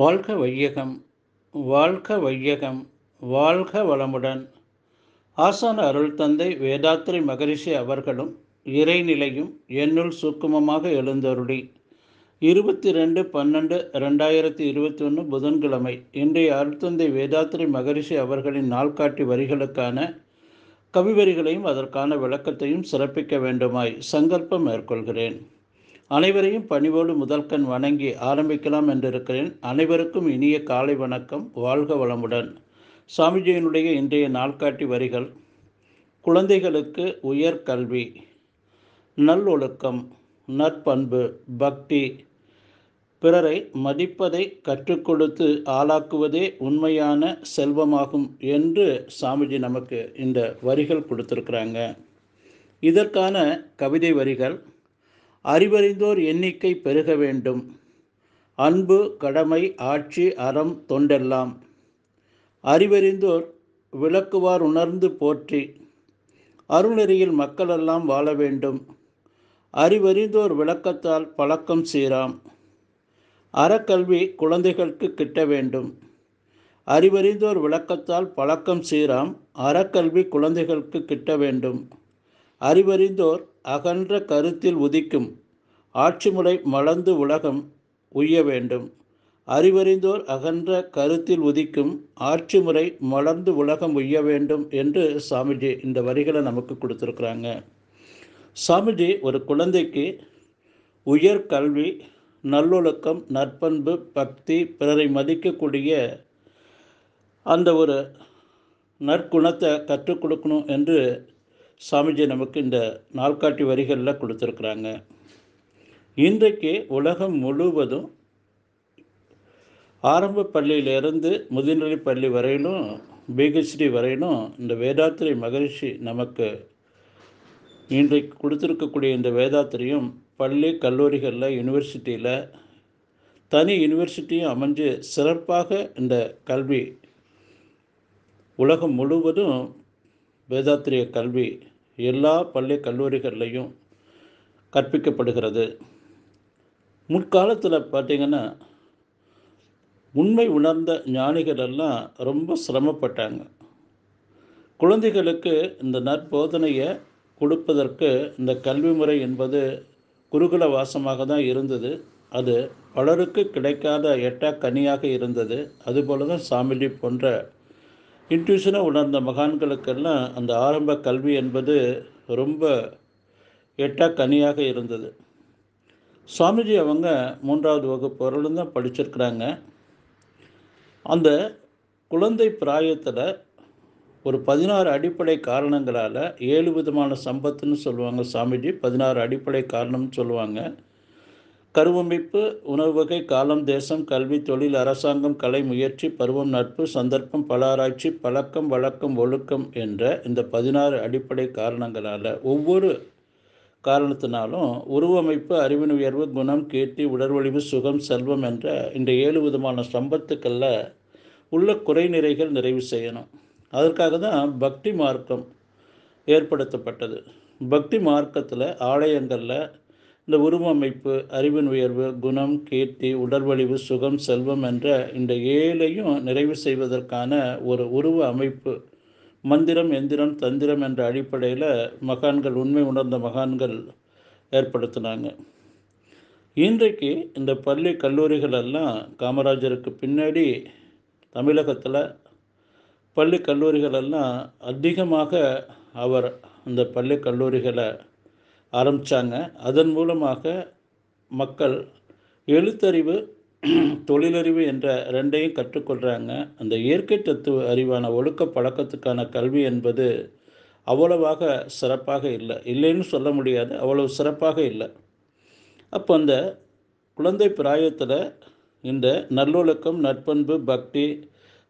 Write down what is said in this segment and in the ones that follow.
வாழ்க வையகம் வாழ்க வையகம் வாழ்க வளமுடன் ஆசான அருள் தந்தை வேதாத்திரி மகரிஷி அவர்களும் இறைநிலையும் என்னுள் சுக்குமமாக எழுந்தருளி இருபத்தி ரெண்டு பன்னெண்டு ரெண்டாயிரத்தி இருபத்தி ஒன்று புதன்கிழமை இன்றைய அருள்தந்தை வேதாத்திரி மகரிஷி அவர்களின் நாள்காட்டி வரிகளுக்கான கவிவரிகளையும் அதற்கான விளக்கத்தையும் சிறப்பிக்க வேண்டுமாய் சங்கல்பம் மேற்கொள்கிறேன் அனைவரையும் பணிவோடு முதல்கண் வணங்கி ஆரம்பிக்கலாம் என்றிருக்கிறேன் அனைவருக்கும் இனிய காலை வணக்கம் வாழ்க வளமுடன் சாமிஜியினுடைய இன்றைய நாள்காட்டி வரிகள் குழந்தைகளுக்கு உயர் கல்வி நல்லொழுக்கம் நற்பண்பு பக்தி பிறரை மதிப்பதை கற்றுக் கொடுத்து ஆளாக்குவதே உண்மையான செல்வமாகும் என்று சாமிஜி நமக்கு இந்த வரிகள் கொடுத்துருக்குறாங்க இதற்கான கவிதை வரிகள் அறிவறிந்தோர் எண்ணிக்கை பெருக வேண்டும் அன்பு கடமை ஆட்சி அறம் தொண்டெல்லாம் அறிவறிந்தோர் விளக்குவார் உணர்ந்து போற்றி அருளறியில் மக்களெல்லாம் வாழ வேண்டும் அறிவறிந்தோர் விளக்கத்தால் பழக்கம் சீராம் அறக்கல்வி குழந்தைகளுக்கு கிட்ட வேண்டும் அறிவறிந்தோர் விளக்கத்தால் பழக்கம் சீராம் அறக்கல்வி குழந்தைகளுக்கு கிட்ட வேண்டும் அறிவறிந்தோர் அகன்ற கருத்தில் உதிக்கும் ஆட்சிமுறை மலர்ந்து உலகம் உய்ய வேண்டும் அறிவறிந்தோர் அகன்ற கருத்தில் உதிக்கும் ஆட்சி முறை மலர்ந்து உலகம் உய்ய வேண்டும் என்று சாமிஜி இந்த வரிகளை நமக்கு கொடுத்துருக்குறாங்க சாமிஜி ஒரு குழந்தைக்கு உயர் கல்வி நல்லொழுக்கம் நற்பண்பு பக்தி பிறரை மதிக்கக்கூடிய அந்த ஒரு நற்குணத்தை கற்றுக் கொடுக்கணும் என்று சாமிஜி நமக்கு இந்த நாள்காட்டி வரிகளில் கொடுத்துருக்குறாங்க இன்றைக்கு உலகம் முழுவதும் ஆரம்ப பள்ளியிலிருந்து முதுநிலை பள்ளி வரையிலும் பிஹெச்டி வரையிலும் இந்த வேதாத்திரி மகரிஷி நமக்கு இன்றைக்கு கொடுத்துருக்கக்கூடிய இந்த வேதாத்திரியும் பள்ளி கல்லூரிகளில் யூனிவர்சிட்டியில் தனி யூனிவர்சிட்டியும் அமைஞ்சு சிறப்பாக இந்த கல்வி உலகம் முழுவதும் வேதாத்திரிய கல்வி எல்லா பள்ளி கல்லூரிகள்லையும் கற்பிக்கப்படுகிறது முற்காலத்தில் பார்த்திங்கன்னா உண்மை உணர்ந்த ஞானிகள் எல்லாம் ரொம்ப சிரமப்பட்டாங்க குழந்தைகளுக்கு இந்த நற்போதனையை கொடுப்பதற்கு இந்த கல்வி முறை என்பது குருகுல வாசமாக தான் இருந்தது அது பலருக்கு கிடைக்காத எட்டா கனியாக இருந்தது அதுபோல தான் சாமிலி போன்ற இன்ட்யூஷனாக உணர்ந்த மகான்களுக்கெல்லாம் அந்த ஆரம்ப கல்வி என்பது ரொம்ப எட்டா கனியாக இருந்தது சுவாமிஜி அவங்க மூன்றாவது வகுப்பு வரலும் தான் படிச்சிருக்கிறாங்க அந்த குழந்தை பிராயத்தில் ஒரு பதினாறு அடிப்படை காரணங்களால் ஏழு விதமான சம்பத்துன்னு சொல்லுவாங்க சுவாமிஜி பதினாறு அடிப்படை காரணம்னு சொல்லுவாங்க கருவமைப்பு உணவு வகை காலம் தேசம் கல்வி தொழில் அரசாங்கம் கலை முயற்சி பருவம் நட்பு சந்தர்ப்பம் ஆராய்ச்சி பழக்கம் வழக்கம் ஒழுக்கம் என்ற இந்த பதினாறு அடிப்படை காரணங்களால் ஒவ்வொரு காரணத்தினாலும் உருவமைப்பு அறிவின் உயர்வு குணம் கீர்த்தி உடற்வழிவு சுகம் செல்வம் என்ற இந்த ஏழு விதமான சம்பத்துக்களில் உள்ள குறைநிறைகள் நிறைவு செய்யணும் அதற்காக தான் பக்தி மார்க்கம் ஏற்படுத்தப்பட்டது பக்தி மார்க்கத்தில் ஆலயங்களில் இந்த உருவமைப்பு அறிவின் உயர்வு குணம் கீர்த்தி உடல்வழிவு சுகம் செல்வம் என்ற இந்த ஏழையும் நிறைவு செய்வதற்கான ஒரு உருவ அமைப்பு மந்திரம் எந்திரம் தந்திரம் என்ற அடிப்படையில் மகான்கள் உண்மை உணர்ந்த மகான்கள் ஏற்படுத்தினாங்க இன்றைக்கு இந்த பள்ளி கல்லூரிகள் எல்லாம் காமராஜருக்கு பின்னாடி தமிழகத்தில் பள்ளி கல்லூரிகளெல்லாம் அதிகமாக அவர் அந்த பள்ளி கல்லூரிகளை ஆரம்பித்தாங்க அதன் மூலமாக மக்கள் எழுத்தறிவு தொழிலறிவு என்ற ரெண்டையும் கற்றுக்கொள்கிறாங்க அந்த இயற்கை தத்துவ அறிவான ஒழுக்க பழக்கத்துக்கான கல்வி என்பது அவ்வளவாக சிறப்பாக இல்லை இல்லைன்னு சொல்ல முடியாது அவ்வளவு சிறப்பாக இல்லை அப்போ அந்த குழந்தை பிராயத்தில் இந்த நல்லொழுக்கம் நட்பண்பு பக்தி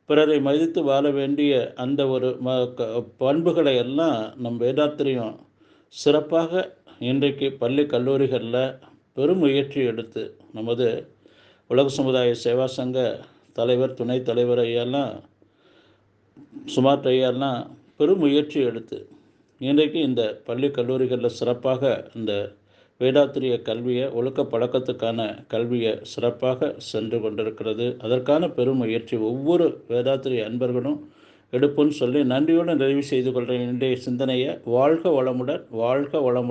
பிறரை மதித்து வாழ வேண்டிய அந்த ஒரு பண்புகளை எல்லாம் நம் வேதாத்திரியும் சிறப்பாக இன்றைக்கு பள்ளி கல்லூரிகளில் பெரும் முயற்சி எடுத்து நமது உலக சமுதாய சேவா சங்க தலைவர் துணைத் தலைவர் ஐயாலாம் சுமார்ட் ஐயாலாம் பெரும் முயற்சி எடுத்து இன்றைக்கு இந்த பள்ளி கல்லூரிகளில் சிறப்பாக இந்த வேதாத்திரிய கல்வியை ஒழுக்க பழக்கத்துக்கான கல்வியை சிறப்பாக சென்று கொண்டிருக்கிறது அதற்கான பெரும் முயற்சி ஒவ்வொரு வேதாத்திரிய அன்பர்களும் எடுப்புன்னு சொல்லி நன்றியுடன் நிறைவு செய்து கொள்கிற என்னுடைய சிந்தனையை வாழ்க வளமுடன் வாழ்க வளமுடன்